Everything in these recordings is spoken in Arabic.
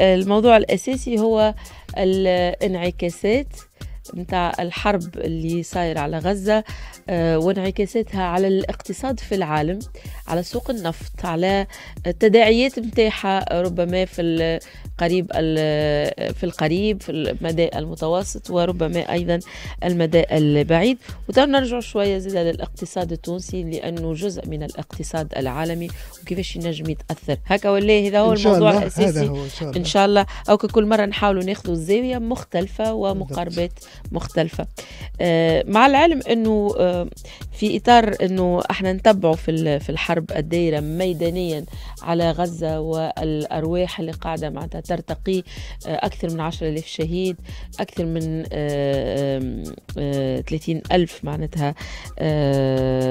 الموضوع الأساسي هو الانعكاسات نتاع الحرب اللي صاير على غزة آه، وانعكاساتها على الاقتصاد في العالم على سوق النفط على التداعيات نتاعها ربما في القريب في القريب في المدى المتوسط وربما أيضا المدى البعيد وتو نرجع شوية زيادة للاقتصاد التونسي لانه جزء من الاقتصاد العالمي وكيفاش ينجم يتاثر هكا ولا هذا هو الموضوع الاساسي ان شاء الله, إن شاء الله. او كل مره نحاولوا ناخذوا زاويه مختلفه ومقاربات مختلفة آه، مع العلم أنه آه، في إطار أنه احنا نتبعه في الحرب الدائرة ميدانيا على غزة والأرواح اللي قاعدة معناتها ترتقي آه، أكثر من عشرة ألف شهيد أكثر من ثلاثين ألف معناتها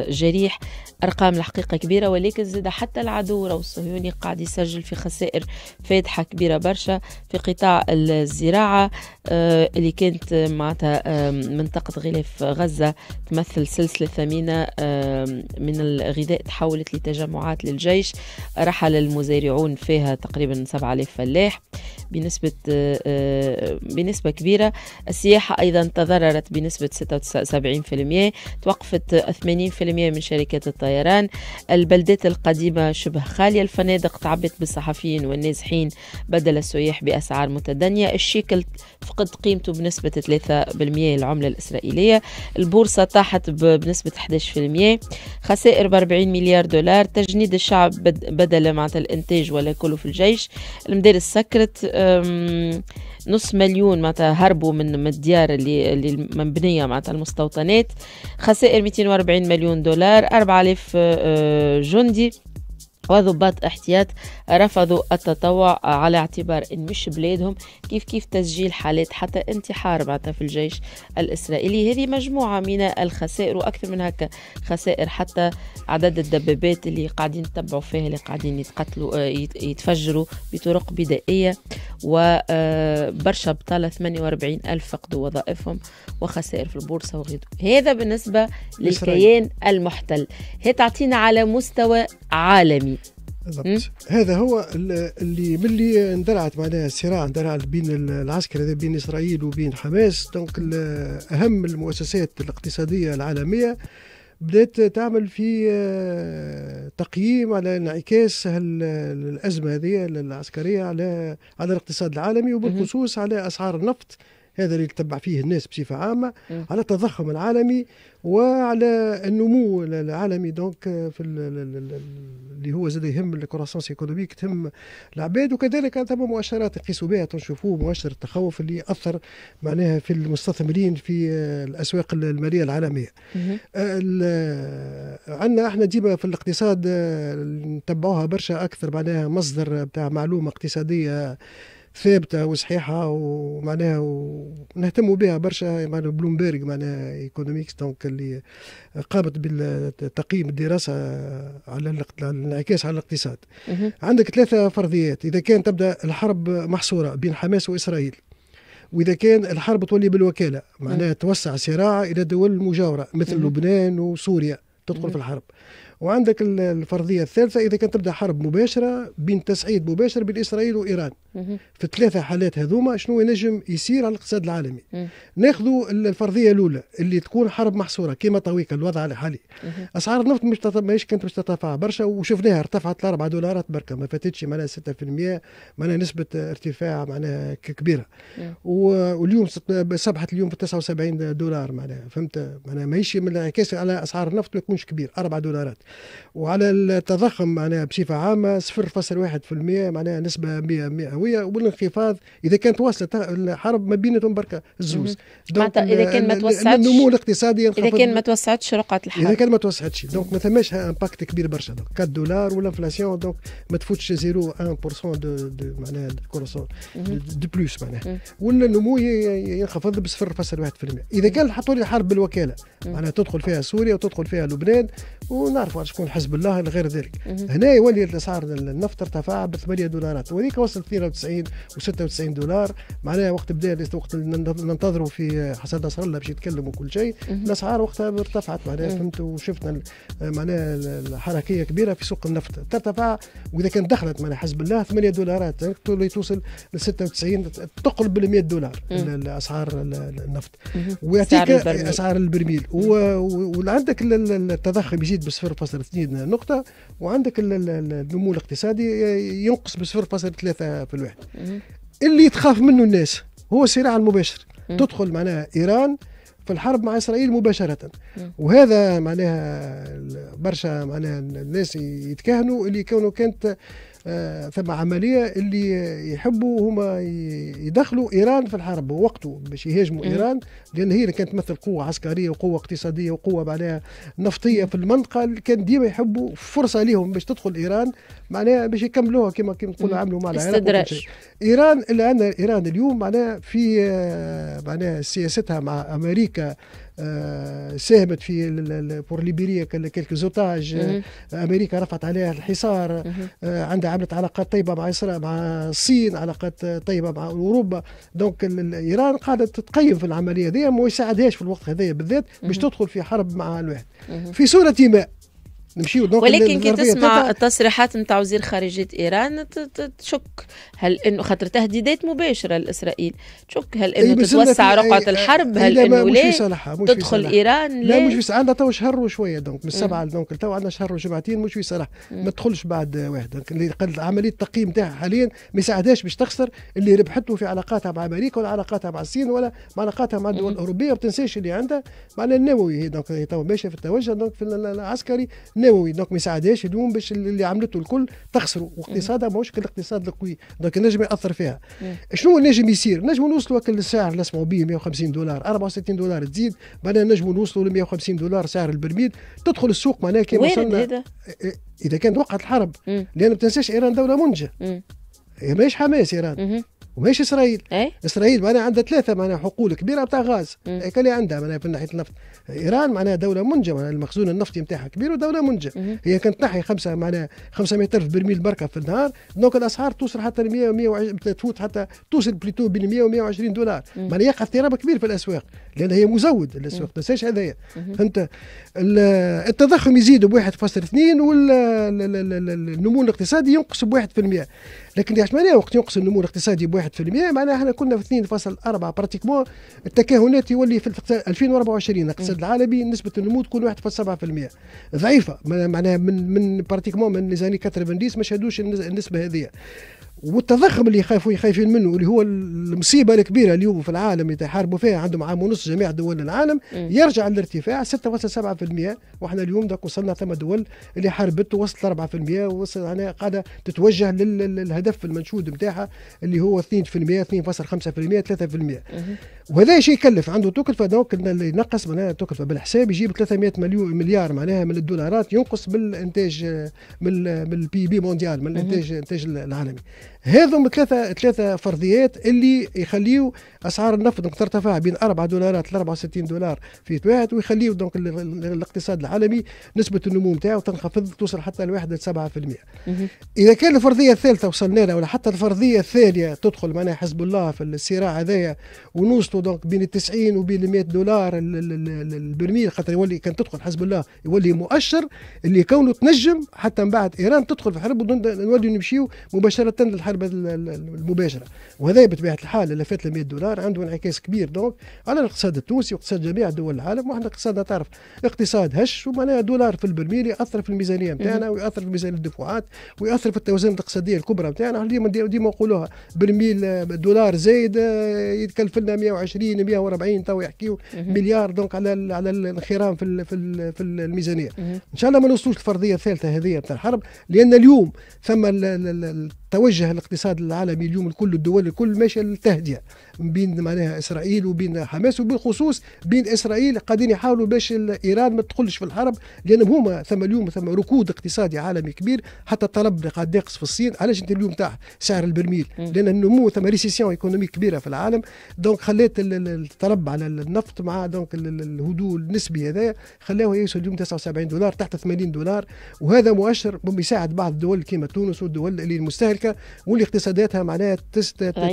جريح أرقام الحقيقة كبيرة ولكن زاد حتى العدو أو الصهيوني قاعد يسجل في خسائر فادحة كبيرة برشا في قطاع الزراعة اللي كانت معناتها حتى منطقة غلاف غزة تمثل سلسلة ثمينة من الغذاء تحولت لتجمعات للجيش رحل المزارعون فيها تقريبا 7000 فلاح بنسبة آه، آه، بنسبة كبيرة السياحة أيضا تضررت بنسبة 76% توقفت 80% من شركات الطيران البلدات القديمة شبه خالية الفنادق تعبت بالصحفيين والنازحين بدل السياح بأسعار متدنية الشيكل فقد قيمته بنسبة 3 العملة الإسرائيلية البورصة طاحت بنسبة 11% خسائر ب 40 مليار دولار تجنيد الشعب بدل معناتها الإنتاج ولا كله في الجيش المدارس سكرت نص مليون معناتها هربوا من الديار اللي اللي مبنيه معناتها المستوطنات خسائر 240 مليون دولار 4000 أه، جندي وضباط احتياط رفضوا التطوع على اعتبار ان مش بلادهم كيف كيف تسجيل حالات حتى انتحار معناتها في الجيش الاسرائيلي هذه مجموعه من الخسائر واكثر من هكا خسائر حتى عدد الدبابات اللي قاعدين يتبعوا فيها اللي قاعدين يتقتلوا آه، يتفجروا بطرق بدائيه وبرشا آه، بطاله 48 الف فقدوا وظائفهم وخسائر في البورصه وغيره هذا بالنسبه للكيان المحتل هي تعطينا على مستوى عالمي بالضبط هذا هو اللي ملي اندلعت معناها الصراع اندلع بين العسكر هذا بين اسرائيل وبين حماس دونك اهم المؤسسات الاقتصاديه العالميه بدات تعمل في آه، تقييم على انعكاس الازمه هذه العسكريه على على الاقتصاد العالمي وبالخصوص على اسعار النفط هذا اللي تتبع فيه الناس بصفه عامه م. على التضخم العالمي وعلى النمو العالمي دونك آه، في اللي هو زاد يهم الكوراسونس ايكونوميك تهم العباد وكذلك ثم مؤشرات نقيسوا بها تنشوفوا مؤشر التخوف اللي اثر معناها في المستثمرين في آه، الاسواق الماليه العالميه آه، عندنا احنا ديما في الاقتصاد نتبعوها برشا اكثر معناها مصدر بتاع معلومه اقتصاديه ثابته وصحيحه ومعناها ونهتموا بها برشا معناها بلومبيرغ معناها ايكونوميكس دونك اللي قامت بالتقييم الدراسه على الانعكاس على الاقتصاد. عندك ثلاثه فرضيات اذا كان تبدا الحرب محصوره بين حماس واسرائيل واذا كان الحرب تولي بالوكاله معناها توسع صراع الى دول مجاورة مثل مم. لبنان وسوريا تدخل مم. في الحرب وعندك الفرضيه الثالثه اذا كان تبدا حرب مباشره بين تسعيد مباشر بين اسرائيل وايران في ثلاثة حالات هذوما شنو ينجم يصير على الاقتصاد العالمي ناخذوا الفرضيه الاولى اللي تكون حرب محصوره كما طويك الوضع الحالي اسعار النفط مش ماهيش كانت مش ترتفع برشا وشفناها ارتفعت ل 4 دولارات بركه ما فاتتش معناها 6% معناها نسبه ارتفاع معناها كبيره واليوم صبحت اليوم في 79 دولار معناها فهمت معناها ماهيش من الانعكاس على اسعار النفط ما يكونش كبير 4 دولارات وعلى التضخم معناها بصفه عامه 0.1% معناها نسبه 100 الهويه والانخفاض اذا كانت وصلت الحرب ما بينهم بركه الزوز معناتها اذا كان ما توسعتش النمو الاقتصادي اذا كان ما توسعتش رقعه الحرب اذا كان ما توسعتش دونك ما ثماش امباكت كبير برشا 4 دولار والانفلاسيون دونك ما تفوتش 0.1% دو, دو معناها الكورسون دو بلوس معناها والنمو ينخفض ب 0.1% اذا كان حطوا لي حرب بالوكاله معناها تدخل فيها سوريا وتدخل فيها لبنان ونعرفوا شكون حزب الله غير ذلك هنا يولي الاسعار النفط ارتفع ب 8 دولارات وهذيك وصلت 93 و96 دولار معناها وقت بدا وقت ننتظروا في حسن نصر الله باش يتكلم وكل شيء الاسعار وقتها ارتفعت معناها فهمت وشفنا معناها الحركيه كبيره في سوق النفط ترتفع واذا كان دخلت معناها حسب الله 8 دولارات يعني توصل ل 96 تقلب ل 100 دولار اسعار النفط ويعطيك اسعار البرميل وعندك التضخم يزيد ب 0.2 نقطه وعندك النمو الاقتصادي ينقص ب 0.3% كل واحد اللي تخاف منه الناس هو الصراع المباشر تدخل معناها ايران في الحرب مع اسرائيل مباشره وهذا معناها برشا معناها الناس يتكهنوا اللي كانوا كانت آه، ثم عمليه اللي يحبوا هما يدخلوا ايران في الحرب وقته باش يهاجموا ايران لان هي اللي كانت تمثل قوه عسكريه وقوه اقتصاديه وقوه معناها نفطيه في المنطقه اللي كان ديما يحبوا فرصه لهم باش تدخل ايران معناها باش يكملوها كما كما نقولوا عملوا مع العراق ايران اللي عندنا ايران اليوم معناها في آه، معناها سياستها مع امريكا آه، ساهمت في بور ليبيريا كيلكو زوتاج آه، امريكا رفعت عليها الحصار آه، عندها عملت علاقات طيبه مع اسرائيل مع الصين علاقات طيبه مع اوروبا دونك ايران قاعده تقيم في العمليه هذه ما يساعدهاش في الوقت هذايا بالذات باش تدخل في حرب مع الواحد في صوره ما نمشيو دونك ولكن كي تسمع التصريحات نتاع وزير خارجيه ايران تشك هل انه خاطر تهديدات مباشره لاسرائيل تشك هل انه تتوسع رقعه الحرب هل انه لا تدخل ايران لا, مش في عندها عندنا تو شهر وشويه دونك من السبعه دونك تو عندنا شهر وجمعتين مش في صلاح ما تدخلش بعد واحد عمليه التقييم تاعها حاليا ما يساعدهاش باش تخسر اللي ربحته في علاقاتها مع امريكا ولا علاقاتها مع الصين ولا مع علاقاتها مع الدول الاوروبيه ما تنساش اللي عندها مع النووي دونك هي تو ماشيه في التوجه دونك في العسكري نووي تناوي دونك ما يساعدهاش اليوم باش اللي عملته الكل تخسره واقتصادها ماهوش كالاقتصاد القوي دونك النجم ياثر فيها شنو نجم يصير نجم نوصلوا للسعر اللي نسمعوا به 150 دولار 64 دولار تزيد بعدين نجم نوصلوا ل 150 دولار سعر البرميل تدخل السوق معناها كي وصلنا إيه، إيه، اذا كانت وقعت الحرب لان ما تنساش ايران دوله منتجه ماهيش حماس ايران وماشي اسرائيل إيه؟ اسرائيل معناها عندها ثلاثه معناها حقول كبيره بتاع غاز هيك اللي إيه، عندها معناها في ناحيه النفط ايران معناها دوله منجه معناها المخزون النفطي نتاعها كبير ودوله منجه مم. هي كانت تنحي خمسه معناها 500 الف برميل بركه في النهار دونك الاسعار توصل حتى ل 100 و 120 تفوت حتى توصل بليتو بين 100 و 120 دولار معناها يقع اضطراب كبير في الاسواق لان هي مزود الاسواق ما تنساش هذايا فهمت التضخم يزيد ب 1.2 والنمو الاقتصادي ينقص ب 1% لكن ليش معناها وقت ينقص النمو الاقتصادي ب 1% معناها احنا كنا في 2.4 براتيكمون التكهنات يولي في 2024 الاقتصاد العالمي نسبه النمو تكون 1.7% ضعيفه معناها من من براتيكمون من زاني 90 ما شهدوش النسبه هذه والتضخم اللي يخافوا يخايفين منه اللي هو المصيبه الكبيره اليوم في العالم اللي يحاربوا فيها عندهم عام ونص جميع دول العالم يرجع الارتفاع 6.7% واحنا اليوم داك وصلنا ثم دول اللي حاربت وصلت 4% وصل يعني قاعده تتوجه للهدف المنشود نتاعها اللي هو 2% 2.5% 3% وهذا شيء يكلف عنده تكلفه دونك اللي ينقص معناها تكلفه بالحساب يجيب 300 مليون مليار معناها من الدولارات ينقص آه، من الانتاج من البي بي e مونديال من الانتاج الانتاج العالمي هذوما ثلاثة ثلاثة فرضيات اللي يخليو أسعار النفط ترتفع بين 4 دولارات ل 64 دولار في تواعد ويخليو دونك الاقتصاد العالمي نسبة النمو نتاعو تنخفض توصل حتى لواحد 7% إذا كان الفرضية الثالثة وصلنا لها ولا حتى الفرضية الثانية تدخل معناها حزب الله في الصراع هذايا ونوصلوا دونك بين 90 وبين 100 دولار البرميل خاطر يولي كان تدخل حزب الله يولي مؤشر اللي كونه تنجم حتى من بعد إيران تدخل في حرب ونولي نمشيو مباشرة للحرب الحرب المباشره وهذا بطبيعه الحال اللي فات 100 دولار عنده انعكاس كبير دونك على الاقتصاد التونسي واقتصاد جميع دول العالم واحنا اقتصادنا تعرف اقتصاد هش ومعناها دولار في البرميل ياثر في الميزانيه نتاعنا وياثر في ميزانيه الدفعات وياثر في التوازن الاقتصاديه الكبرى نتاعنا ديما ديما نقولوها برميل آه، دولار زايد آه، يتكلف لنا 120 140 تو يحكيو مليار دونك على على الانخرام في في في الميزانيه ان شاء الله ما نوصلوش الفرضيه الثالثه هذه نتاع الحرب لان اليوم ثم التوجه الاقتصاد العالمي اليوم الكل الدول الكل ماشيه للتهدئه بين معناها اسرائيل وبين حماس وبالخصوص بين اسرائيل قاعدين يحاولوا باش ايران ما تدخلش في الحرب لان هما ثم اليوم ثم ركود اقتصادي عالمي كبير حتى الطلب قاعد ناقص في الصين علاش انت اليوم تاع سعر البرميل لان النمو ثم ريسيسيون ايكونوميك كبيره في العالم دونك خلات الطلب على النفط مع دونك الهدوء النسبي هذا خلاه يوصل اليوم 79 دولار تحت 80 دولار وهذا مؤشر بيساعد بعض الدول كيما تونس والدول اللي المستهلكه واللي اقتصاداتها معناها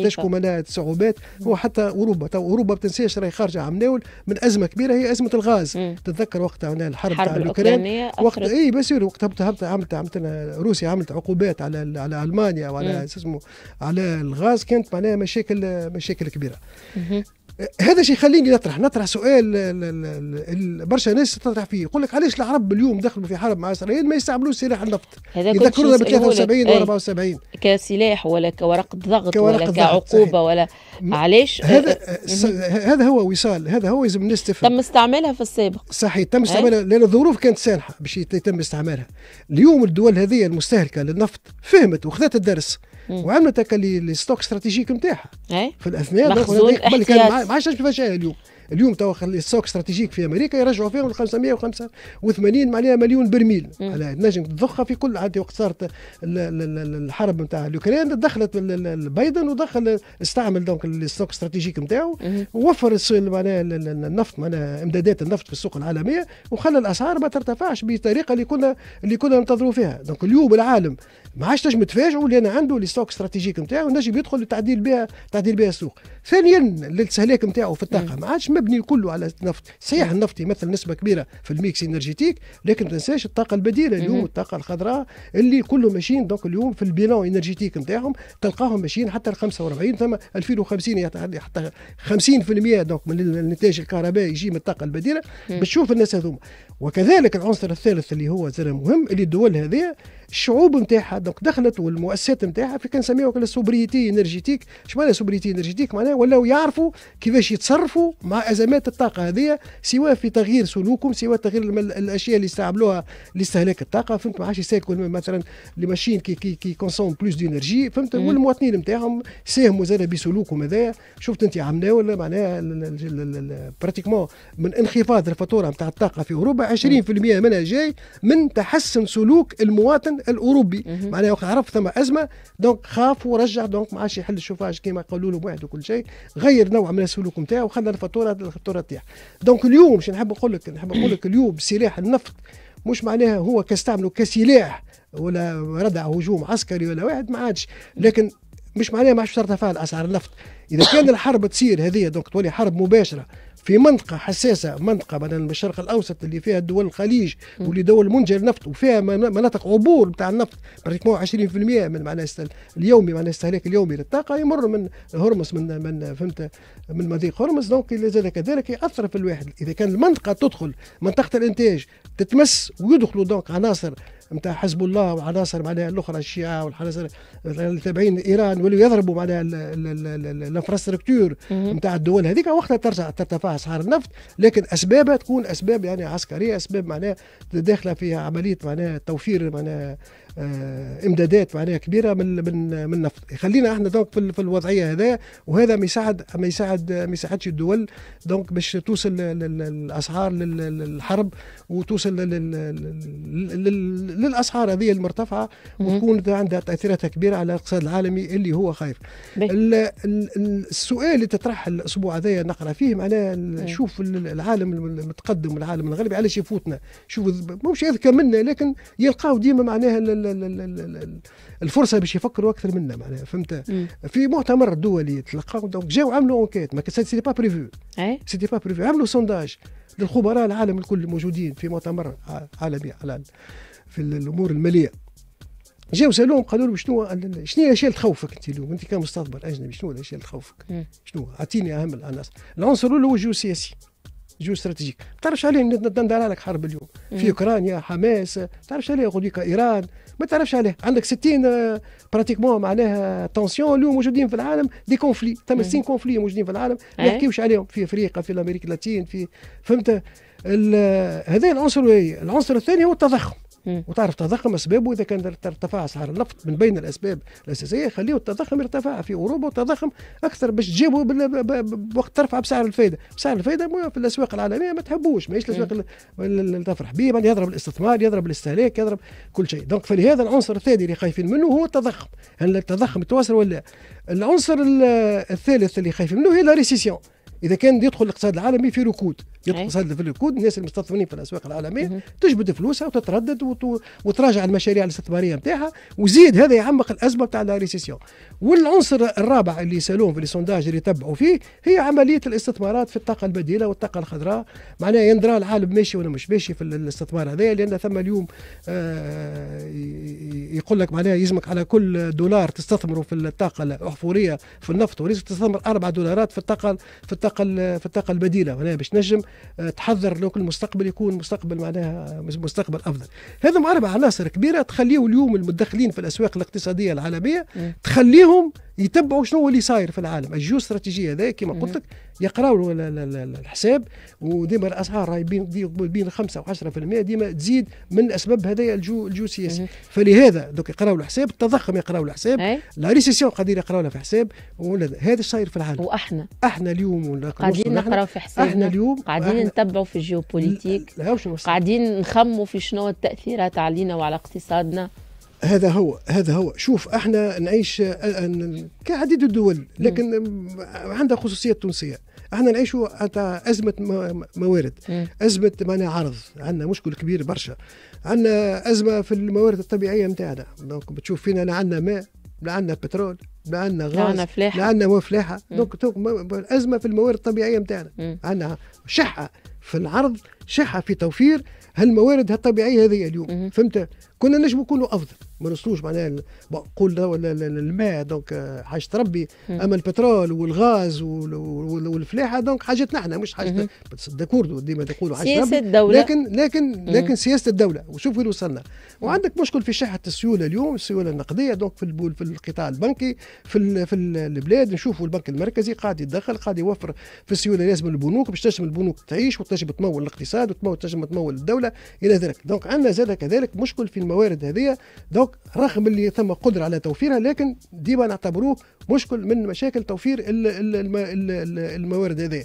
تشكو معناها صعوبات وحتى اوروبا تو اوروبا ما تنساش راهي خارجه عم ناول من ازمه كبيره هي ازمه الغاز مم. تتذكر وقتها هنا الحرب تاع الاوكران وقت اي بس وقت عملت عملت, عملت روسيا عملت عقوبات على على المانيا وعلى اسمه على الغاز كانت معناها مشاكل مشاكل كبيره مم. هذا شيء يخليني نطرح نطرح سؤال برشا ناس تطرح فيه يقول لك علاش العرب اليوم دخلوا في حرب مع اسرائيل ما يستعملوش سلاح النفط يذكرونا ب 73 و 74 كسلاح ولا كورقه ضغط ولا كعقوبه ولا علاش هذا أه، أه، هذا هو وصال هذا هو لازم الناس تفهم تم استعمالها في السابق صحيح تم استعمالها لان الظروف كانت سانحه باش يتم استعمالها اليوم الدول هذه المستهلكه للنفط فهمت وخذت الدرس وعملت هكا لي ستوك استراتيجيك نتاعها في الاثناء قبل كان ما عادش كيفاش اليوم اليوم توا السوق استراتيجيك في امريكا يرجعوا فيهم 585 معناها مليون برميل على نجم تضخها في كل عادي وقت صارت الحرب نتاع الاوكران دخلت بايدن ودخل استعمل دونك السوق استراتيجيك نتاعو ووفر معناها النفط معناها امدادات النفط في السوق العالميه وخلى الاسعار ما ترتفعش بطريقه اللي كنا اللي كنا ننتظروا فيها دونك اليوم العالم ما عادش نجم تفاجئوا لان عنده لي ستوك استراتيجيك نتاعو نجم يدخل تعديل بها تعديل بها السوق. ثانيا الاستهلاك نتاعو في الطاقه ما عادش مبني كله على النفط، صحيح النفط يمثل نسبه كبيره في الميكس انرجيتيك لكن ما تنساش الطاقه البديله اليوم الطاقه الخضراء اللي كله ماشيين دونك اليوم في البيلون انرجيتيك نتاعهم تلقاهم ماشيين حتى ل 45 ثم 2050 يعني حتى 50% دونك من الانتاج الكهربائي يجي من الطاقه البديله باش تشوف الناس هذوما. وكذلك العنصر الثالث اللي هو زر مهم اللي الدول هذه الشعوب نتاعها دونك دخلت والمؤسسات نتاعها في كنسميوها سوبريتي انرجيتيك اش معناها سوبريتي انرجيتيك معناها ولاو يعرفوا كيفاش يتصرفوا مع ازمات الطاقه هذه سواء في تغيير سلوكهم سواء تغيير الاشياء اللي يستعملوها لاستهلاك الطاقه فهمت ما عادش يستهلكوا مثلا لي ماشين كي كي, كي كونسوم بلوس دينرجي فهمت والمواطنين نتاعهم ساهموا زاد بسلوكهم هذايا شفت انت عملنا ولا معناها براتيكمون من انخفاض الفاتوره نتاع الطاقه في اوروبا 20% منها جاي من تحسن سلوك المواطن الاوروبي معناها عرف ثم ازمه دونك خاف ورجع دونك ما عادش يحل الشوفاج كيما قالوا له واحد وكل شيء غير نوع من السلوك نتاعه وخلى الفاتوره الفاتوره تطيح دونك اليوم شنو نحب نقول لك نحب نقول لك اليوم سلاح النفط مش معناها هو كاستعمله كسلاح ولا ردع هجوم عسكري ولا واحد ما عادش لكن مش معناها ما عادش ترتفع اسعار النفط اذا كان الحرب تصير هذه دونك تولي حرب مباشره في منطقة حساسة منطقة مثلا بالشرق الأوسط اللي فيها دول الخليج واللي دول منجر نفط وفيها مناطق عبور بتاع النفط براتيكمون 20% من معناها اليومي معناها الاستهلاك اليومي للطاقة يمر من هرمز من من فهمت من مضيق هرمز دونك إلى ذلك كذلك يأثر في الواحد إذا كان المنطقة تدخل منطقة الإنتاج تتمس ويدخلوا دونك عناصر نتاع حزب الله وعناصر معناها الاخرى الشيعه والعناصر اللي تابعين ايران ولو يضربوا معناها الانفراستركتور نتاع الدول هذيك وقتها ترجع ترتفع اسعار النفط لكن اسبابها تكون اسباب يعني عسكريه اسباب معناها داخله في عمليه معناها توفير معناها آه، امدادات معناها كبيره من من من النفط يخلينا احنا دونك في الوضعيه هذا وهذا ما يساعد ما يساعد ما يساعدش الدول دونك باش توصل الاسعار للحرب وتوصل للاسعار هذه المرتفعه وتكون عندها تاثيراتها كبيره على الاقتصاد العالمي اللي هو خايف السؤال اللي تطرح الاسبوع هذا نقرا فيه معناها نشوف العالم المتقدم والعالم الغربي علاش يفوتنا شوف مش اذكى منا لكن يلقاو ديما معناها الفرصه باش يفكروا اكثر منا معناها فهمت في مؤتمر دولي تلقاو دونك جاو عملوا انكيت ما سيتي با بريفو سيتي با بريفو عملوا سونداج للخبراء العالم الكل موجودين في مؤتمر عالمي على في الامور الماليه جاو سالوهم قالوا لهم شنو شنو هي الاشياء اللي تخوفك انت اليوم انت كمستثمر اجنبي شنو الاشياء اللي تخوفك؟ شنو اعطيني اهم العناصر العنصر الاول هو سياسي جو استراتيجيك ما تعرفش عليه ندار لك حرب اليوم في اوكرانيا حماس ما تعرفش عليه غاديك ايران ما تعرفش عليه عندك 60 براتيكمون آه، معناها تونسيون اللي موجودين في العالم دي كونفلي ثم 60 كونفلي موجودين في العالم ما إيه. يحكيوش عليهم في افريقيا في الامريكا اللاتين في فهمت هذا العنصر العنصر الثاني هو التضخم وتعرف تضخم اسبابه اذا كان ارتفاع اسعار النفط من بين الاسباب الاساسيه خليه التضخم يرتفع في اوروبا والتضخم اكثر باش تجيبه بوقت ترفع بسعر الفائده، سعر الفائده في الاسواق العالميه ما تحبوش ماهيش الاسواق اللي تفرح به يضرب الاستثمار يضرب الاستهلاك يضرب كل شيء، دونك فلهذا العنصر الثاني اللي خايفين منه هو التضخم، هل التضخم يتواصل ولا العنصر الثالث اللي خايفين منه هي لا ريسيسيون اذا كان يدخل الاقتصاد العالمي في ركود يدخل الاقتصاد في ركود الناس المستثمرين في الاسواق العالميه تجبد فلوسها وتتردد وتراجع المشاريع الاستثماريه نتاعها وزيد هذا يعمق الازمه نتاع لا ريسيسيون والعنصر الرابع اللي سالوه في السونداج اللي يتبعوا فيه هي عمليه الاستثمارات في الطاقه البديله والطاقه الخضراء معناها يندرى العالم ماشي ولا مش ماشي في الاستثمار هذا لان ثم اليوم آه يقول لك معناها يلزمك على كل دولار تستثمره في الطاقه الاحفوريه في النفط وليس تستثمر 4 دولارات في الطاقه في الطاقه الطاقه في الطاقه البديله معناها باش نجم آه، تحضر لو المستقبل يكون مستقبل معناها مستقبل افضل هذم اربع عناصر كبيره تخليه اليوم المدخلين في الاسواق الاقتصاديه العالميه تخليهم يتبعوا شنو اللي صاير في العالم الجيو استراتيجيه هذا كما قلت لك يقراوا الحساب وديما الاسعار راهي بين بين 5 و10% ديما تزيد من اسباب هذايا الجو الجو السياسي فلهذا دوك يقراوا الحساب التضخم يقراوا الحساب لا ريسيسيون قادر يقراولها في حساب هذا صاير في العالم واحنا احنا اليوم قاعدين نقراوا في حسابنا احنا اليوم قاعدين نتبعوا في الجيوبوليتيك قاعدين نخموا في شنو التاثيرات علينا وعلى اقتصادنا هذا هو هذا هو شوف احنا نعيش آه، آه، كعديد الدول لكن عندها خصوصيه تونسيه احنا نعيشوا ازمه موارد ازمه معنا عرض عندنا مشكل كبير برشا عندنا ازمه في الموارد الطبيعيه نتاعنا بتشوف فينا لا عندنا ماء لا عندنا بترول لا عندنا غاز لا عندنا فلاحه عندنا دونك في الموارد الطبيعيه نتاعنا عندنا شحه في العرض شحه في توفير هالموارد الطبيعيه هذه اليوم فهمت كنا نجم نكونوا افضل ما نوصلوش معناها قول ولا الماء دونك آه، حاجه ربي اما البترول والغاز والفلاحه دونك حاجتنا احنا مش حاجه داكورد ديما تقولوا حاجه سياسه الدوله لكن لكن لكن سياسه الدوله وشوف وين وصلنا وعندك مشكل في شحه السيوله اليوم السيوله النقديه دونك في في القطاع البنكي في في البلاد نشوفوا البنك المركزي قاعد يدخل قاعد يوفر في السيوله لازم البنوك باش تنجم البنوك تعيش وتنجم تمول الاقتصاد الاقتصاد وتمول تنجم تمول الدوله الى ذلك دونك عندنا زاد كذلك مشكل في الموارد هذه دونك رغم اللي ثم قدره على توفيرها لكن ديما نعتبروه مشكل من مشاكل توفير الموارد هذه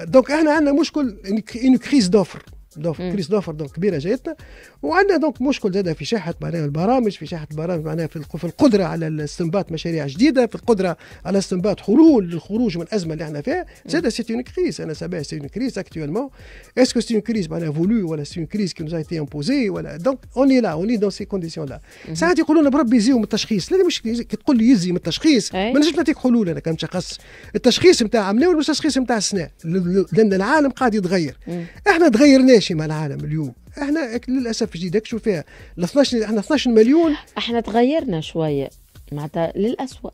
دونك احنا عندنا مشكل ان كريز دوفر دوفر كريس دوفر دونك كبيره جاتنا وعندنا دونك مشكل زاده في شاحه معناها البرامج في شاحه البرامج معناها في القدره على استنباط مشاريع جديده في القدره على استنباط حلول للخروج من الازمه اللي احنا فيها زاده سيت اون كريس انا سابع سيتي اون كريس اكتوالمون اسكو سيتي اون كريس معناها فولو ولا سيتي اون كريس كي نوز ايتي امبوزي ولا دونك اوني لا اوني دون سي كونديسيون لا ساعات يقولون بربي يزيو من التشخيص لا مش كي تقول لي يزي من التشخيص ما نجمش نعطيك حلول انا كنتشخص التشخيص نتاع عمنا والتشخيص نتاع السنه لان العالم قاعد يتغير احنا تغيرنا ماشي مع العالم اليوم احنا للاسف جديد شو فيها ال 12 احنا 12 مليون احنا تغيرنا شويه معناتها للاسوء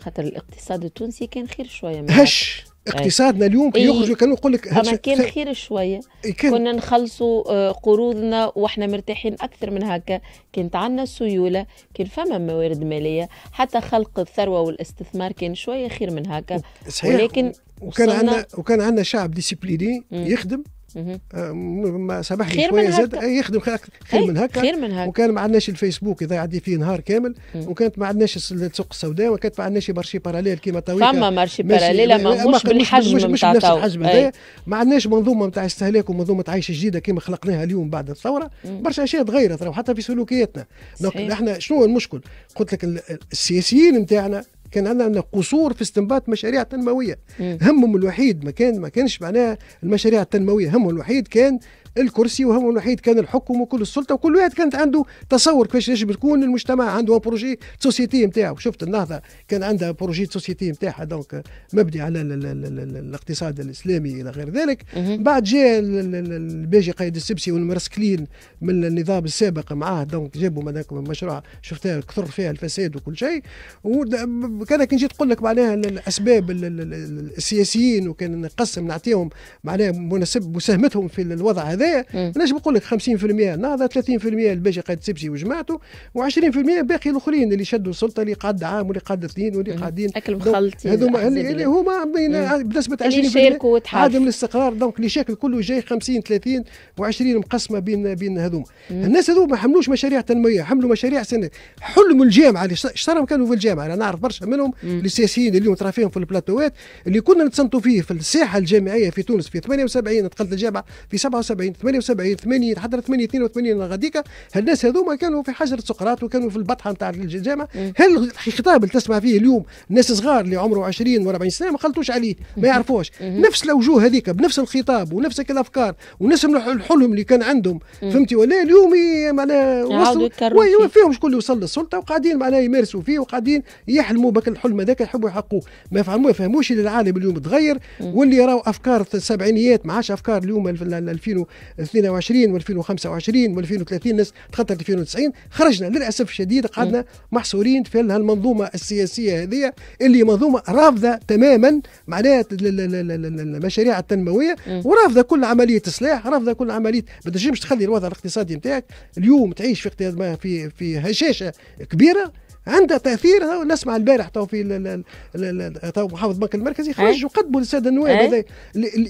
خاطر الاقتصاد التونسي كان خير شويه هش إيه. اقتصادنا اليوم كي إيه. يخرج كان يقول لك اما كان خير شويه إيه، كنا نخلصوا آه، قروضنا واحنا مرتاحين اكثر من هكا كانت عندنا سيوله كان فما موارد ماليه حتى خلق الثروه والاستثمار كان شويه خير من هكا صحيح ولكن وكان عندنا وكان عندنا شعب ديسيبليني يخدم آه، ما سمح لي شويه زاد يخدم خير إيه، من هكا خير من هكا وكان ما عندناش الفيسبوك اذا يعدي فيه نهار كامل وكانت ما عندناش السوق السوداء وكانت ما عندناش مارشي باراليل كيما توا فما مارشي باراليل ما مش بالحجم مش, مش بنفس الحجم هذايا إيه. ما عندناش منظومه نتاع استهلاك ومنظومه عيش جديده كيما خلقناها اليوم بعد الثوره برشا اشياء تغيرت حتى في سلوكياتنا احنا شنو المشكل قلت لك السياسيين نتاعنا كان عندنا قصور في استنباط مشاريع تنمويه همهم الوحيد ما كان ما كانش معناها المشاريع التنمويه همهم الوحيد كان الكرسي وهو الوحيد كان الحكم وكل السلطه وكل واحد كانت عنده تصور كيفاش يجب يكون المجتمع عنده بروجي سوسيتي نتاعو شفت النهضه كان عندها بروجي سوسيتي نتاعها دونك مبني على الاقتصاد الاسلامي الى غير ذلك بعد جاء الباجي قايد السبسي والمرسكلين من النظام السابق معاه دونك جابوا مشروع شفتها كثر فيها الفساد وكل شيء وكان كي نجي تقول لك معناها الاسباب السياسيين وكان نقسم نعطيهم معناها مناسب مساهمتهم في الوضع هذا هذايا نجم نقول لك 50% نهضه 30% الباجي قاد سبسي وجماعته و20% باقي الاخرين اللي شدوا السلطه اللي قاد عام واللي قاد اثنين واللي قاعدين اكل مخلطين هذوما اللي هما بنسبه 20% يعني عدم الاستقرار دونك اللي شكل كله جاي 50 30 و20 مقسمه بين بين هذوما الناس هذوما ما حملوش مشاريع تنميه حملوا مشاريع سنه حلموا الجامعه اللي صاروا كانوا في الجامعه انا نعرف برشا منهم السياسيين اللي ترى فيهم في البلاتوات اللي كنا نتصنتوا فيه في الساحه الجامعيه في تونس في 78 دخلت الجامعه في 77 78 8 حتى 8 82 غاديكا الناس هذوما كانوا في حجره سقراط وكانوا في البطحه نتاع الجامع هل الخطاب اللي تسمع فيه اليوم الناس صغار اللي عمره 20 و40 سنه ما خلطوش عليه ما يعرفوش نفس الوجوه هذيك بنفس الخطاب ونفس الافكار ونفس الحلم اللي كان عندهم فهمتي ولا اليوم معناها وصلوا فيهم شكون اللي وصل للسلطه وقاعدين معناها يمارسوا فيه وقاعدين يحلموا بك الحلم هذاك يحبوا يحققوه ما فهموه فهموش اللي العالم اليوم تغير واللي راهو افكار السبعينيات ما عادش افكار اليوم 2000 22 و2025 و2030 ناس تخطر 2090 خرجنا للاسف الشديد قعدنا محصورين في هالمنظومه السياسيه هذه اللي منظومه رافضه تماما معناها المشاريع التنمويه ورافضه كل عمليه اصلاح رافضه كل عمليه ما تنجمش تخلي الوضع الاقتصادي نتاعك اليوم تعيش في في في هشاشه كبيره عندها تاثير نسمع البارح تو في محافظ البنك المركزي خرج إيه؟ وقدموا للساده النواب إيه؟ هذا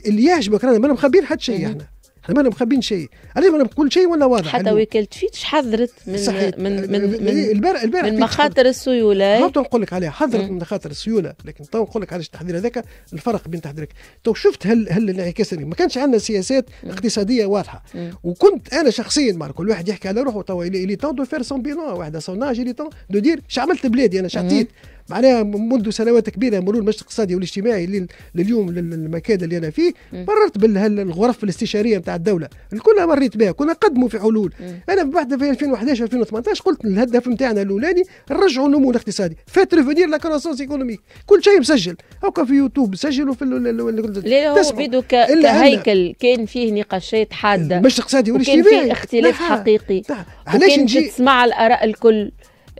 اللي يعجبك رانا ما مخبين حتى شيء احنا احنا ما مخبين شيء انا ما نقول شيء ولا واضح حتى يعني وكاله فيتش حذرت من صحيح. من من من, إيه، البارح البارح من مخاطر السيوله حاولت نقول لك عليها حذرت من مخاطر السيوله لكن تو نقول لك علاش التحذير هذاك الفرق بين تحذيرك تو شفت هل هل الانعكاس ما كانش عندنا سياسات اقتصاديه واضحه وكنت انا شخصيا مع كل واحد يحكي على روحه تو لي تون دو فير سون بيلون واحد سوناج الي تون دو دير اش عملت بلادي انا اش عطيت معناها منذ سنوات كبيره مرور المجلس الاقتصادي والاجتماعي لليوم للمكان اللي انا فيه مررت بالغرف الاستشاريه نتاع الدوله الكل مريت بها كنا قدموا في حلول انا بعد في 2011 2018 قلت الهدف نتاعنا الاولاني نرجعوا النمو الاقتصادي فات ريفونير لا كونسونس ايكونوميك كل شيء مسجل هكا في يوتيوب سجلوا في لا هو بيدو كهيكل كان فيه نقاشات حاده المجلس الاقتصادي والاجتماعي كان فيه اختلاف نعم. حقيقي نعم. علاش نجي تسمع الاراء الكل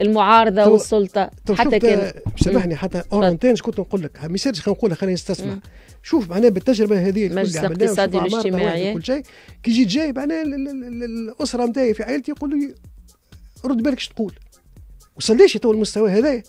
المعارضه طب والسلطه طب حتى كان سامحني حتى اورنتين كنت نقول لك مش خلينا نقولها خلينا نستسمع شوف معناها بالتجربه هذه المجلس الاقتصادي الاجتماعي كل شيء كي جيت جاي معناها الاسره نتاعي في عائلتي يقول لي رد بالك اش تقول وصلناش تو المستوى هذا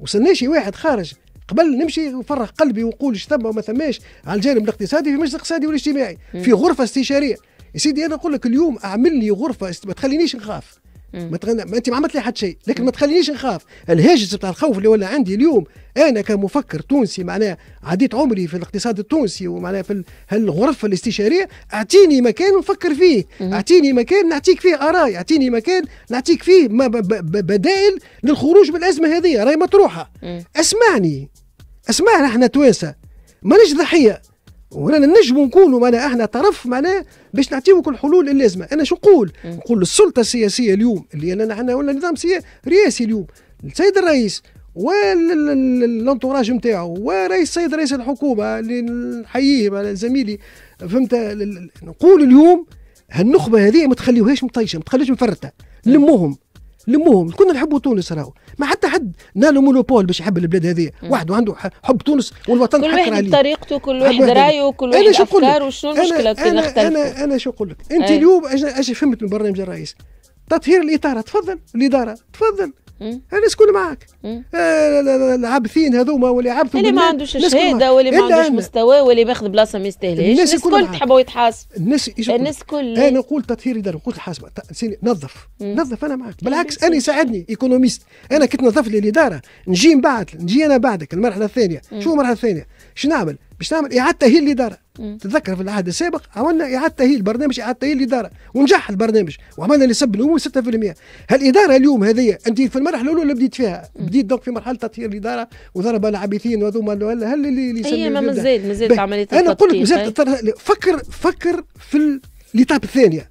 وصلناش واحد خارج قبل نمشي نفرغ قلبي ونقول اش ثم وما ثماش على الجانب الاقتصادي في المجلس الاقتصادي والاجتماعي في غرفه استشاريه يا سيدي انا نقول لك اليوم اعمل لي غرفه است... ما تخلينيش نخاف ما, تغن... ما انت ما عملت لي حد شيء لكن ما تخلينيش نخاف الهاجس بتاع الخوف اللي ولا عندي اليوم انا كمفكر تونسي معناها عديت عمري في الاقتصاد التونسي ومعناها في الغرفه الاستشاريه اعطيني مكان نفكر فيه اعطيني مكان نعطيك فيه اراء اعطيني مكان نعطيك فيه ما ب... ب... بدائل للخروج من الازمه هذه راهي مطروحه اسمعني اسمعنا احنا توانسه مانيش ضحيه ورانا نجم نكونوا معناها احنا طرف معناها باش نعطيوك الحلول اللازمه انا شو نقول نقول السلطه السياسيه اليوم اللي انا احنا ولا نظام رئاسي اليوم السيد الرئيس والانتوراج نتاعو ورئيس السيد رئيس الحكومه اللي نحييه زميلي فهمت نقول اليوم هالنخبه هذه ما تخليوهاش مطيشه ما تخليوهاش مفرته لموهم لموهم كنا نحبوا تونس راهو ما حتى حد نالو مونوبول باش يحب البلاد هذه واحد وعنده حب تونس والوطن كل واحد طريقته كل واحد رايه كل واحد افكاره وشنو المشكله كي نختلف انا انا شو نقول لك انت اليوم اجي فهمت من برنامج الرئيس تطهير الاطاره تفضل الاداره تفضل انا شكون معاك آه، العابثين هذوما واللي عبثوا اللي ما عندوش شهاده واللي ما عندوش مستوى واللي ماخذ بلاصه ما يستاهلهاش الناس الكل تحبوا يتحاسب الناس الناس الكل انا نقول تطهير يدار نقول الحاسبه نظف نظف انا معاك بالعكس انا يساعدني ايكونوميست انا كنت نظف لي الاداره نجي من بعد نجي انا بعدك المرحله الثانيه شو المرحله الثانيه شنو نعمل باش نعمل اعاده تاهيل للاداره تتذكر في العهد السابق عملنا اعاده تاهيل برنامج اعاده تاهيل للاداره ونجح البرنامج وعملنا نسب الاول 6% هالاداره اليوم هذه انت في المرحله الاولى اللي بديت فيها بديت دونك في مرحله تطهير الاداره وضرب العبثين وهذوما هل اللي اللي اي ما مازال مازال عمليه انا لك مازال فكر فكر في الليتاب الثانيه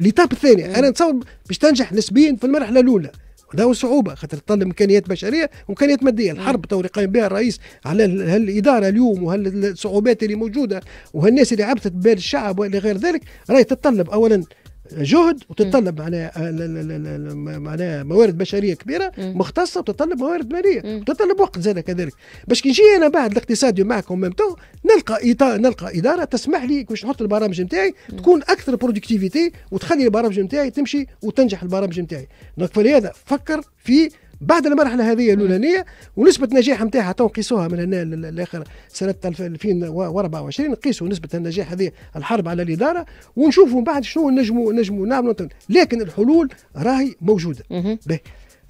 الليتاب الثانيه انا نتصور باش تنجح نسبيا في المرحله الاولى وده صعوبة خاطر تطلب إمكانيات بشرية وإمكانيات مادية الحرب تو اللي قايم بها الرئيس على هالإدارة اليوم وهالصعوبات اللي موجودة وهالناس اللي عبثت بالشعب الشعب وإلى غير ذلك راهي تتطلب أولا جهد وتتطلب معناها آه، معناها موارد بشريه كبيره مختصه وتتطلب موارد ماليه وتتطلب وقت زاد كذلك باش كي انا بعد الاقتصاد معكم ميم نلقى نلقى اداره تسمح لي باش نحط البرامج نتاعي تكون اكثر برودكتيفيتي وتخلي البرامج نتاعي تمشي وتنجح البرامج نتاعي دونك فلهذا فكر في بعد المرحله هذه الاولانيه ونسبه النجاح نتاعها تو من هنا لاخر سنه 2024 نقيسوا نسبه النجاح هذه الحرب على الاداره ونشوفوا من بعد شنو نجموا نجموا نعملوا لكن الحلول راهي موجوده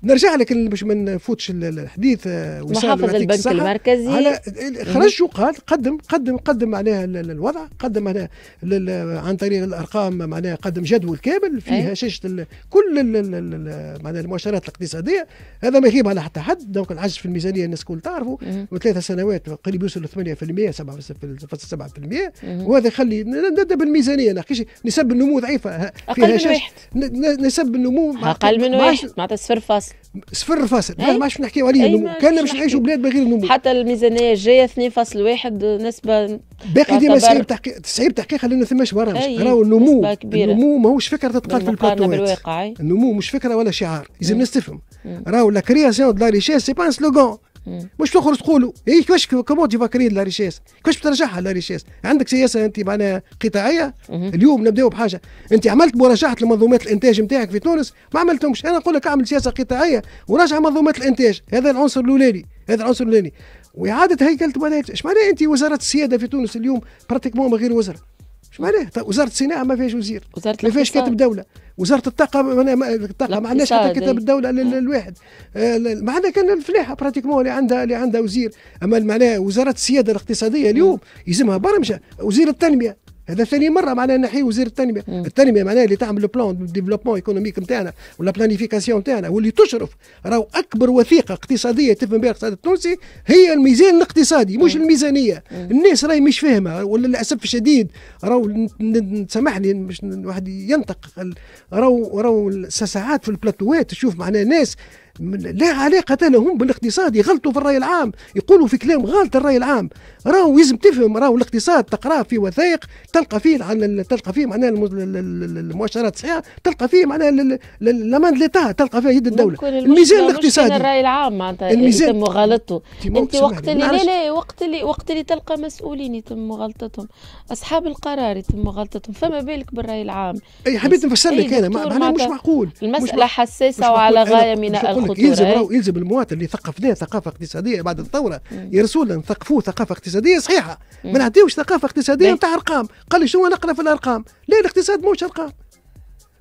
نرجع لك باش ما نفوتش الحديث آه، محافظ البنك المركزي على خرج وقال قدم قدم قدم معناها الوضع قدم معناها عن طريق الارقام معناها قدم جدول كامل فيها شاشه كل معناها المؤشرات الاقتصاديه هذا ما يغيب على حتى حد دونك العجز في الميزانيه الناس الكل تعرفوا وثلاث سنوات قريب يوصل 8% 7.7% وهذا يخلي نبدا بالميزانيه نحكيش نسب النمو ضعيفه اقل من واحد نسب النمو اقل من واحد معناتها صفر صفر فاصل لا ما باش نحكيو عليه النمو كان باش نعيشوا بلاد بغير النمو حتى الميزانيه الجايه 2.1 نسبه باقي ديما صعيب تحقيق صعيب تحقيقها لانه ثماش برامج راهو النمو النمو ماهوش فكره تتقال في البلاتوات النمو مش فكره ولا شعار لازم نستفهم تفهم راهو لا كرياسيون دو لا ريشيس سي با ان سلوغون مش تخرج تقولوا اي كيفاش كومون تي فاكري لا ريشيس كيفاش بترجعها لا ريشيس عندك سياسه انت معناها قطاعيه اليوم نبداو بحاجه انت عملت مراجعه لمنظومات الانتاج نتاعك في تونس ما عملتهمش انا نقول لك اعمل سياسه قطاعيه وراجع منظومات الانتاج هذا العنصر الاولاني هذا العنصر الاولاني واعاده هيكله الولايات اش معناها انت وزاره السياده في تونس اليوم براتيكمون ما غير وزاره شو معناه طيب وزاره الصناعه ما فيهاش وزير ما فيهاش كاتب دوله وزاره الطاقه ما الطاقه ما عندناش حتى كتاب الدوله الواحد آه، ما عندنا كان الفلاحه براتيكمون اللي عندها اللي عندها وزير اما معناها وزاره السياده الاقتصاديه اليوم يلزمها برمجه وزير التنميه هذا ثاني مره معناها نحي وزير التنميه التنميه معناها اللي تعمل بلان ديفلوبمون ايكونوميك نتاعنا ولا بلانيفيكاسيون نتاعنا واللي تشرف راهو اكبر وثيقه اقتصاديه تفهم بها الاقتصاد التونسي هي الميزان الاقتصادي مش الميزانيه الناس راهي مش فاهمه وللاسف الشديد راهو سامحني لي باش الواحد ينطق راهو راهو ساعات في البلاتوات تشوف معناها ناس لا علاقة لهم بالاقتصاد يغلطوا في الرأي العام يقولوا في كلام غالط الرأي العام راهو لازم تفهم راهو الاقتصاد تقراه في وثائق تلقى فيه عن تلقى فيه معناها المؤشرات الصحيحه تلقى فيه معناها الامان ليتا تلقى فيه يد الدوله الميزان الاقتصادي الراي العام معناتها يتم مغالطته انت وقت اللي لا لا وقت اللي وقت اللي تلقى مسؤولين يتم مغالطتهم اصحاب القرار يتم مغالطتهم فما بالك بالراي العام اي حبيت نفسر لك انا معناها مش معقول المساله حساسه وعلى غايه من الخطوره يلزم يلزم المواطن اللي ثقفناه ثقافه اقتصاديه بعد الثوره يرسول ثقفوه ثقافه اقتصاديه اقتصاديه صحيحه ما نعطيوش ثقافه اقتصاديه نتاع ارقام قال لي شنو نقرا في الارقام لا الاقتصاد موش ارقام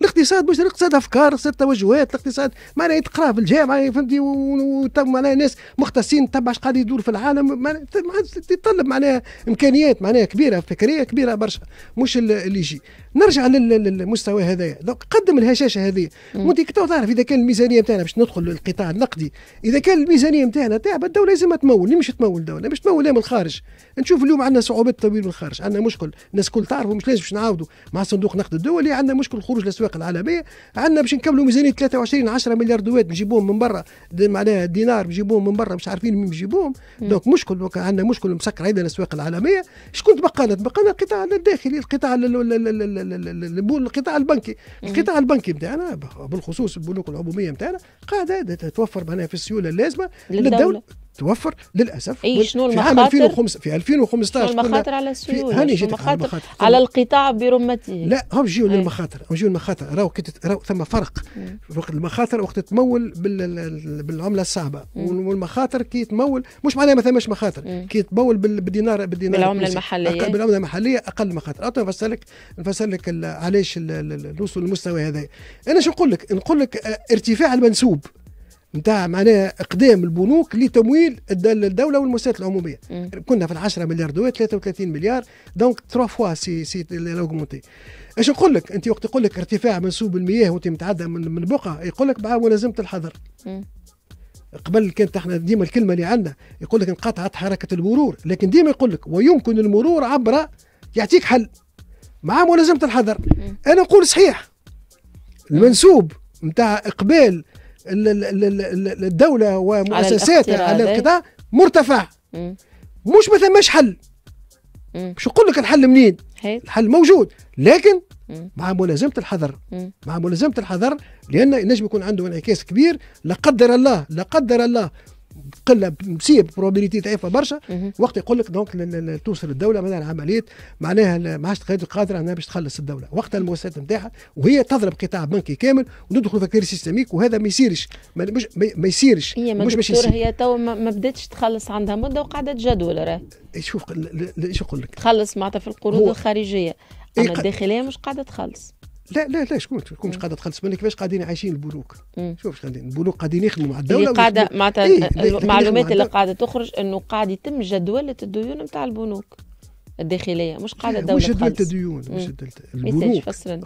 الاقتصاد مش الاقتصاد افكار الاقتصاد توجهات الاقتصاد معناها يتقرا في الجامعه فهمتي معناها ناس مختصين تبع اش قاعد يدور في العالم معناها يتطلب معناها امكانيات معناها كبيره فكريه كبيره برشا مش اللي يجي نرجع للمستوى هذايا لو قدم الهشاشه هذه وانت تعرف اذا كان الميزانيه نتاعنا باش ندخل للقطاع النقدي اذا كان الميزانيه نتاعنا تعب الدوله لازم تمول مش تمول الدوله مش تمول من الخارج نشوف اليوم عندنا صعوبات تمويل من الخارج عندنا مشكل الناس الكل تعرفوا مش لازم باش نعاودوا مع صندوق نقد الدولي عندنا مشكل خروج الاسواق العالميه عندنا باش نكملوا ميزانيه 23 10 مليار دولار نجيبوهم من برا معناها دينار نجيبوهم من برا مش عارفين مين نجيبوهم دونك مشكل عندنا مشكل مسكر عندنا الاسواق العالميه شكون تبقى لنا تبقى لنا القطاع الداخلي القطاع القطاع البنكي القطاع البنكي بتاعنا بالخصوص البنوك العموميه بتاعنا قاعده تتوفر معناها في السيوله اللازمه للدوله توفر للاسف اي شنو في عام 2005 في 2015 شنو المخاطر على السيوله هاني جيت المخاطر, المخاطر على القطاع برمته لا هم جيو للمخاطر هم جيو للمخاطر راهو راهو ثم فرق وقت المخاطر وقت تمول بالعمله الصعبه والمخاطر كي تمول مش معناها ما ثماش مخاطر كي تمول بالدينار بالدينار بالعمله المحليه أقل بالعمله المحليه اقل مخاطر اعطيني نفسر لك نفسر لك علاش نوصل للمستوى هذا انا شو نقول لك نقول لك آه، ارتفاع المنسوب نتاع معناها اقدام البنوك لتمويل الدوله والمؤسسات العموميه م. كنا في 10 مليار دولار 33 مليار دونك 3 فوا سي سي لوغمونتي اش نقول لك انت وقت يقول لك ارتفاع منسوب المياه وانت متعدى من من بقعه يقول لك مع ملازمه الحذر قبل كانت احنا ديما الكلمه اللي عندنا يقول لك انقطعت حركه المرور لكن ديما يقول لك ويمكن المرور عبر يعطيك حل مع ملازمه الحذر انا نقول صحيح المنسوب نتاع اقبال الدوله ومؤسساتها على, إيه؟ القطاع مرتفع مم. مش ما ثماش حل مش نقول لك الحل منين الحل موجود لكن مم. مع ملازمه الحذر مم. مع ملازمه الحذر لان النجم يكون عنده انعكاس كبير لا قدر الله لا قدر الله قله مسيب بروبابيليتي ضعيفه برشا وقت يقول لك دونك توصل الدوله معناها العمليات معناها ما عادش قادره انها باش تخلص الدوله وقتها المؤسسات نتاعها وهي تضرب قطاع بنكي كامل وندخل في كير سيستميك وهذا ما يصيرش مش ما يصيرش مش باش يصير هي تو ما بداتش تخلص عندها مده وقاعده تجدول راهي شوف ايش نقول لك تخلص معناتها في القروض الخارجيه إيه، اما الداخليه مش قاعده تخلص لا لا لا شكون شكون قاعده تدخل تسمى كيفاش قاعدين عايشين البنوك شوف اش قاعدين البنوك قاعدين يخدموا مع الدوله اللي قاعده معناتها إيه؟ المعلومات اللي قاعده تخرج انه قاعد يتم جدوله الديون نتاع البنوك الداخليه مش قاعده الدوله مش جدولة الديون مش جدولة البنوك فسر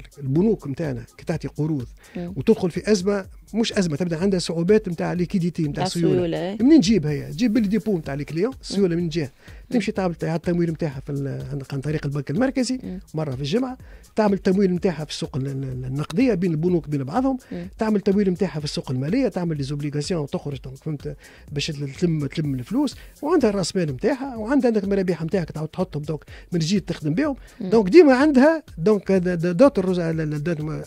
لك البنوك نتاعنا كي تعطي قروض وتدخل في ازمه مش ازمه تبدا عندها صعوبات نتاع ليكيديتي نتاع السيوله منين تجيبها هي تجيب بالديبو نتاع الكليون السيوله من جهه تمشي تعمل التمويل نتاعها في عن طريق البنك المركزي مره في الجمعه تعمل التمويل نتاعها في السوق النقديه بين البنوك بين بعضهم تعمل التمويل نتاعها في السوق الماليه تعمل ليزوبليغاسيون وتخرج فهمت باش تلم تلم الفلوس وعندها راس مال نتاعها وعندها عندك المرابيح نتاعك تعاود تحطهم دونك من جديد تخدم بهم دونك ديما عندها دونك دوتر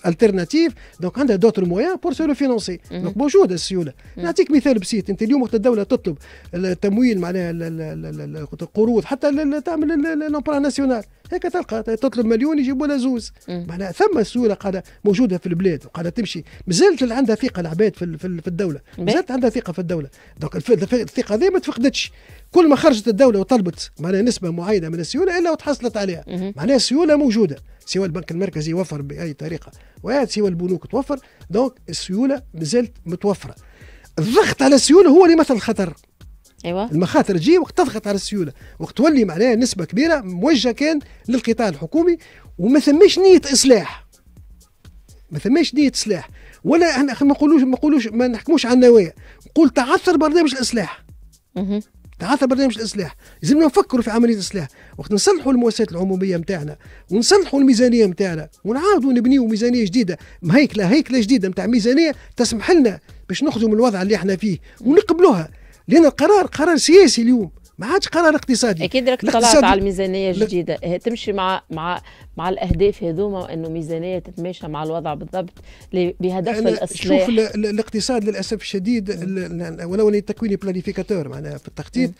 الترناتيف دونك عندها دوتر مويان بور سو فينونسي دونك موجوده السيوله نعطيك مثال بسيط انت اليوم وقت الدوله تطلب التمويل معناها قروض حتى تعمل لومبرا ناسيونال هيك تلقى تطلب مليون يجيبوا لها زوز معناها ثم السيوله قاعده موجوده في البلاد وقاعده تمشي مازالت عندها ثقه العباد في في الدوله مازالت عندها ثقه في الدوله دونك الثقه هذه ما تفقدتش كل ما خرجت الدوله وطلبت معناها نسبه معينه من السيوله الا وتحصلت عليها معناها السيوله موجوده سواء البنك المركزي يوفر باي طريقه سواء البنوك توفر دونك السيوله مازالت متوفره الضغط على السيوله هو اللي مثل الخطر ايوه المخاطر تجي وقت تضغط على السيوله وقت تولي معناها نسبه كبيره موجهه كان للقطاع الحكومي وما ثماش نيه اصلاح ما ثماش نيه اصلاح ولا احنا ما نقولوش ما نقولوش ما نحكموش على النوايا نقول تعثر برنامج الاصلاح تعثر برنامج الاصلاح لازمنا نفكروا في عمليه الاصلاح وقت نصلحوا المؤسسات العموميه نتاعنا ونصلحوا الميزانيه نتاعنا ونعاودوا نبنيوا ميزانيه جديده مهيكله هيكله جديده نتاع ميزانيه تسمح لنا باش نخرجوا من الوضع اللي احنا فيه ونقبلوها لان القرار قرار سياسي اليوم ما عادش قرار اقتصادي اكيد راك طلعت على الميزانيه الجديده ل... تمشي مع مع مع الاهداف هذوما انه ميزانيه تتماشى مع الوضع بالضبط بهدف الاصلاح شوف ل... ل... الاقتصاد للاسف الشديد ولو اني تكويني بلانيفيكاتور معناها في التخطيط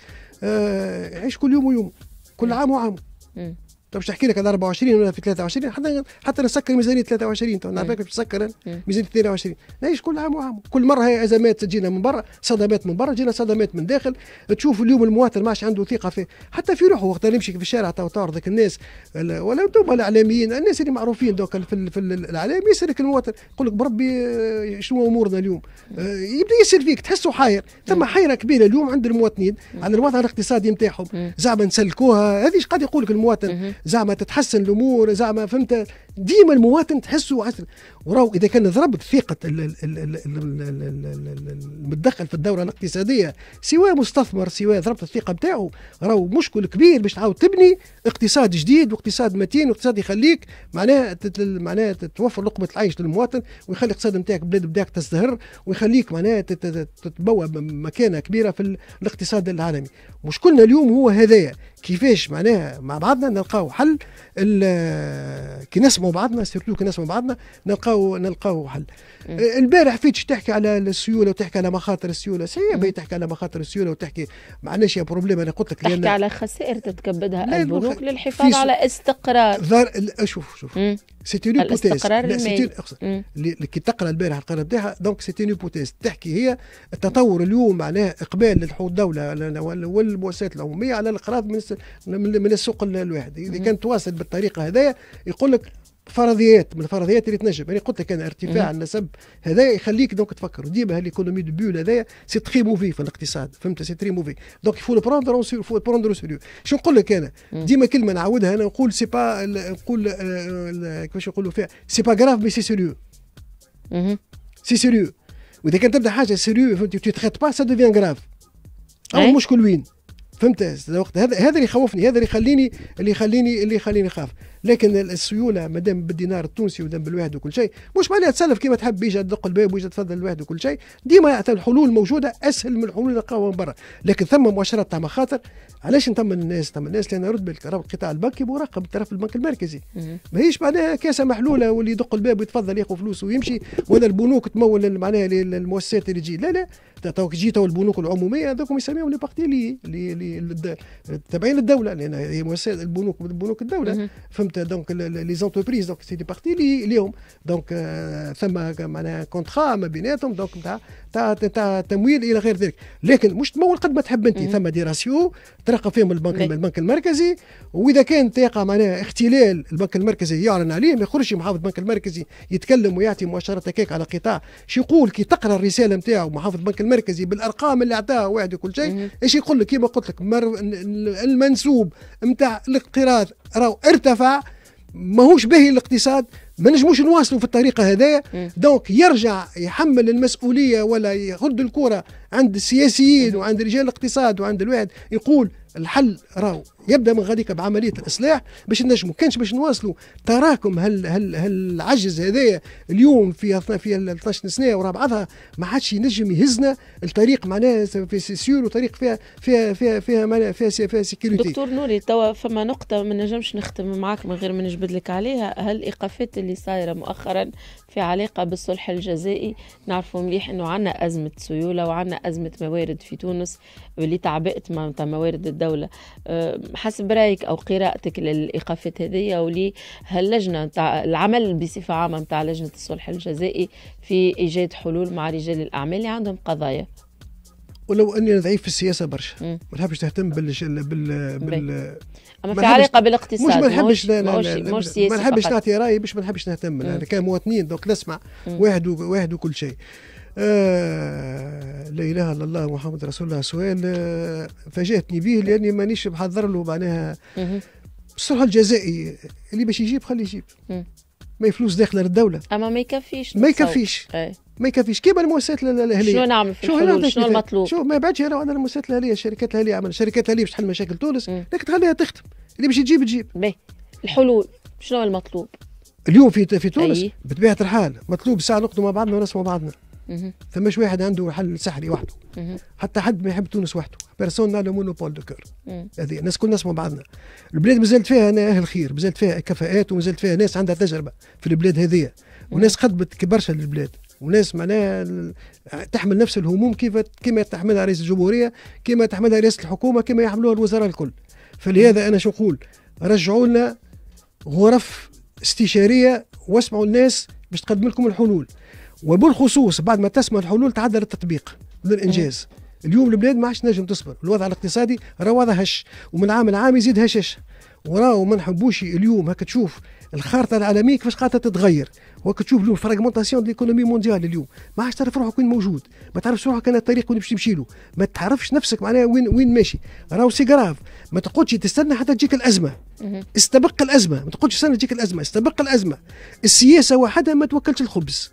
آه عيش كل يوم ويوم كل عام وعام مم. طب مش تحكي لك على 24 ولا في 23 حتى حتى نسكر ميزانيه 23 طب انا باش إيه. تسكر إيه. ميزانيه 22 نعيش كل عام وعام كل مره هي ازمات تجينا من برا صدمات من برا تجينا صدمات من داخل تشوف اليوم المواطن ماش عنده ثقه في حتى في روحه وقت نمشي في الشارع تعرض ذاك الناس ولا دوما الاعلاميين الناس اللي معروفين دوك في, في الاعلام يسالك المواطن يقول لك بربي آه، شنو امورنا اليوم إيه. آه، يبدا يسال فيك تحسه حاير ثم حيره كبيره اليوم عند المواطنين على الوضع الاقتصادي نتاعهم زعما نسلكوها هذه قد يقول لك المواطن زعما تتحسن الامور زعما فهمت ديما المواطن تحسه وراه وراو اذا كان ضربت ثقه المتدخل في الدوره الاقتصاديه سواء مستثمر سواء ضربت الثقه نتاعو راهو مشكل كبير باش تعاود تبني اقتصاد جديد واقتصاد متين واقتصاد يخليك معناها معناها توفر لقمه العيش للمواطن ويخلي الاقتصاد نتاعك بلاد نتاعك تزدهر ويخليك معناها تتبوى مكانه كبيره في الاقتصاد العالمي مشكلنا اليوم هو هذايا كيفاش معناها مع بعضنا نلقاو حل كي نسموا بعضنا سيرتو كي نسموا بعضنا نلقاو نلقاو حل البارح فيتش تحكي على السيوله وتحكي على مخاطر السيوله سي تحكي على مخاطر السيوله وتحكي معناش يا بروبليم انا قلت لك تحكي على خسائر تتكبدها البنوك مخ... للحفاظ على استقرار ذر... شوف شوف سيتي اون هيبوتيز كي تقرا البارح القرار نتاعها دونك سيتي اون تحكي هي التطور اليوم معناه اقبال للحوض الدوله والمؤسسات العموميه على الاقراض من من السوق الواحد اذا كان تواصل بالطريقه هذايا يقول لك فرضيات من الفرضيات اللي تنجم انا يعني قلت لك انا ارتفاع النسب هذا يخليك دونك تفكر ديما هاليكونومي دو بول هذايا سي تري موفي في الاقتصاد فهمت سي تري موفي دونك فو بروندر فو بروندر سيريو شو نقول لك انا ديما كلمه نعاودها انا نقول سي با نقول آه، كيفاش نقولوا فيها سي با غراف مي سي سيريو سي سيريو واذا كان تبدا حاجه سيريو فهمت تي تريت با سا دوفيان غراف او المشكل إيه. وين فهمت هذا هذا اللي يخوفني هذا اللي يخليني اللي يخليني اللي يخليني اخاف لكن السيوله ما دام بالدينار التونسي ودام بالواحد وكل شيء مش معناها تسلف كما تحب يجي تدق الباب ويجي تفضل الواحد وكل شيء ديما الحلول موجوده اسهل من الحلول اللي نلقاوها من برا لكن ثم مؤشرات تاع مخاطر علاش نطمن الناس نطمن الناس لان رد بالك القطاع البنكي مراقب طرف البنك المركزي ماهيش معناها كاسه محلوله واللي يدق الباب ويتفضل ياخذ فلوسه ويمشي ولا البنوك تمول معناها للمؤسسات اللي تجي لا لا تو كي تو البنوك العموميه هذوكم يسميهم لي بارتي لي تابعين للدوله لان هي مؤسسات البنوك بنوك الدوله فهمت فهمت دونك لي زونتربريز دونك سي دي بارتي لي ليهم دونك ثم معناها كونترا ما بيناتهم دونك تاع تاع تاع تمويل الى غير ذلك لكن مش تمول قد ما تحب انت ثم دي راسيو ترقى فيهم البنك البنك المركزي واذا كان تلقى معناها اختلال البنك المركزي يعلن عليه ما يخرجش محافظ البنك المركزي يتكلم ويعطي مؤشرات هكاك على قطاع شو يقول كي تقرا الرساله نتاعو محافظ البنك المركزي بالارقام اللي عطاها واحد وكل شيء ايش يقول لك كيما قلت لك المنسوب نتاع الاقتراض راهو ارتفع ماهوش باهي الاقتصاد ما نجموش نواصلوا في الطريقه هذايا دونك يرجع يحمل المسؤوليه ولا يرد الكره عند السياسيين وعند رجال الاقتصاد وعند الواحد يقول الحل راهو يبدا من غاديك بعمليه الاصلاح باش نجموا كانش باش نواصلوا تراكم هال هال هالعجز هذايا اليوم في في 12 سنه ورا بعضها ما عادش ينجم يهزنا الطريق معناها في سيسيور وطريق فيها فيها فيها فيها معناها فيها فيها, فيها سيكيورتي دكتور نوري توا فما نقطه ما نجمش نختم معاك من غير ما نجبد لك عليها هل الايقافات اللي صايره مؤخرا في علاقه بالصلح الجزائي نعرفوا مليح انه عندنا ازمه سيوله وعندنا ازمه موارد في تونس واللي تعبئت موارد الدوله حسب رايك او قراءتك للايقافات هذه هاللجنه نتاع العمل بصفه عامه نتاع لجنه الصلح الجزائي في ايجاد حلول مع رجال الاعمال اللي عندهم قضايا ولو اني ضعيف في السياسه برشا ما نحبش تهتم بال بال بال اما في علاقه بالاقتصاد مش ما نحبش ما نحبش نعطي رايي باش ما نحبش نهتم انا كمواطنين دوك نسمع واحد واحد وكل شيء آه، لا اله الا الله محمد رسول الله سؤال آه، فاجاتني به لاني مانيش محضر له معناها الصلح الجزائي اللي باش يجيب خليه يجيب ما فلوس داخله للدوله اما ما يكفيش ما يكفيش ما يكفيش كيما المؤسسات الاهليه شنو نعمل في شو شنو المطلوب شو ما بعدش انا المؤسسات الاهليه الشركات الاهليه عمل الشركات الاهليه باش تحل مشاكل تونس لكن تخليها تخدم اللي باش تجيب تجيب الحلول شنو المطلوب اليوم في في تونس أيه؟ بطبيعه الحال مطلوب ساعه نقعدوا مع بعضنا ونسمعوا بعضنا ثماش واحد عنده حل سحري وحده حتى حد ما يحب تونس وحده بيرسون لا لو مونوبول دو كور هذه الناس كلنا نسمعوا بعضنا البلاد مازالت فيها انا اهل خير مازالت فيها كفاءات ومازالت فيها ناس عندها تجربه في البلاد هذه وناس قدمت برشا للبلاد وناس معناها تحمل نفس الهموم كيف كما تحملها رئيس الجمهوريه كما تحملها رئاسه الحكومه كما يحملوها الوزراء الكل فلهذا انا شو نقول رجعوا لنا غرف استشاريه واسمعوا الناس باش تقدم لكم الحلول وبالخصوص بعد ما تسمع الحلول تعدل التطبيق للانجاز اليوم البلاد ما عادش تنجم تصبر الوضع الاقتصادي راه وضع هش ومن عام لعام يزيد هشش وراو ما نحبوش اليوم هكا تشوف الخارطه العالميه كيفاش قاعده تتغير وهكا تشوف اليوم فراغمونتاسيون ديكونومي مونديال اليوم ما عادش تعرف روحك وين موجود ما تعرفش روحك انا الطريق وين باش تمشي له ما تعرفش نفسك معناها وين وين ماشي راهو سي جراف ما تقعدش تستنى حتى تجيك الازمه استبق الازمه ما تقعدش تستنى تجيك الازمه استبق الازمه السياسه وحدها ما توكلش الخبز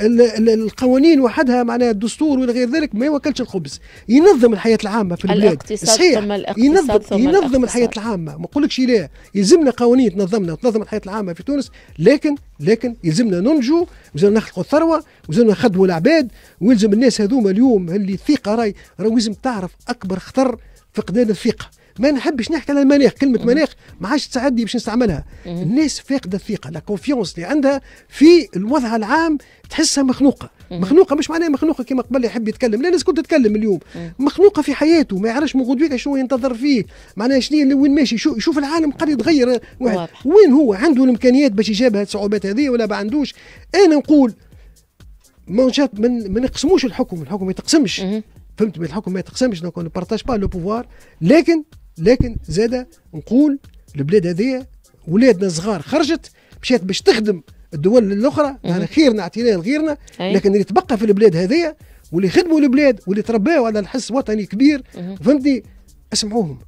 القوانين وحدها معناها الدستور والى غير ذلك ما يوكلش الخبز ينظم الحياه العامه في البلاد صحيح ثم ينظم ثم ينظم الاقتصاد. الحياه العامه ما نقولكش لا يلزمنا قوانين تنظمنا وتنظم الحياه العامه في تونس لكن لكن يلزمنا ننجو وزلنا نخلقوا الثروه وزلنا نخدموا العباد ويلزم الناس هذوما اليوم اللي الثقه راي راهو لازم تعرف اكبر خطر فقدان الثقه ما نحبش نحكي على المناخ كلمه مناخ ما عادش تساعدني باش نستعملها الناس فاقده الثقه لا كونفيونس اللي عندها في الوضع العام تحسها مخنوقه مخنوقه مش معناها مخنوقه كما قبل يحب يتكلم لا الناس كنت تتكلم اليوم مخنوقه في حياته ما يعرفش من غدوه شنو ينتظر فيه معناها شنو وين ماشي شو يشوف العالم قد يتغير واحد وين هو عنده الامكانيات باش يجابه الصعوبات هذه ولا ما عندوش انا نقول ما من ما نقسموش الحكم الحكم ما يتقسمش فهمت الحكم ما يتقسمش دونك نبارتاج با لو بوفوار لكن لكن زاده نقول البلاد هذه ولادنا صغار خرجت مشات باش تخدم الدول الاخرى انا خير نعطيناه لغيرنا لكن اللي تبقى في البلاد هذه واللي خدموا البلاد واللي ترباوا على الحس وطني كبير فهمتني اسمعوهم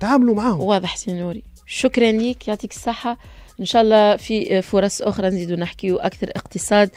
تعاملوا معاهم واضح سي نوري شكرا ليك يعطيك الصحه ان شاء الله في فرص اخرى نزيدوا نحكيوا اكثر اقتصاد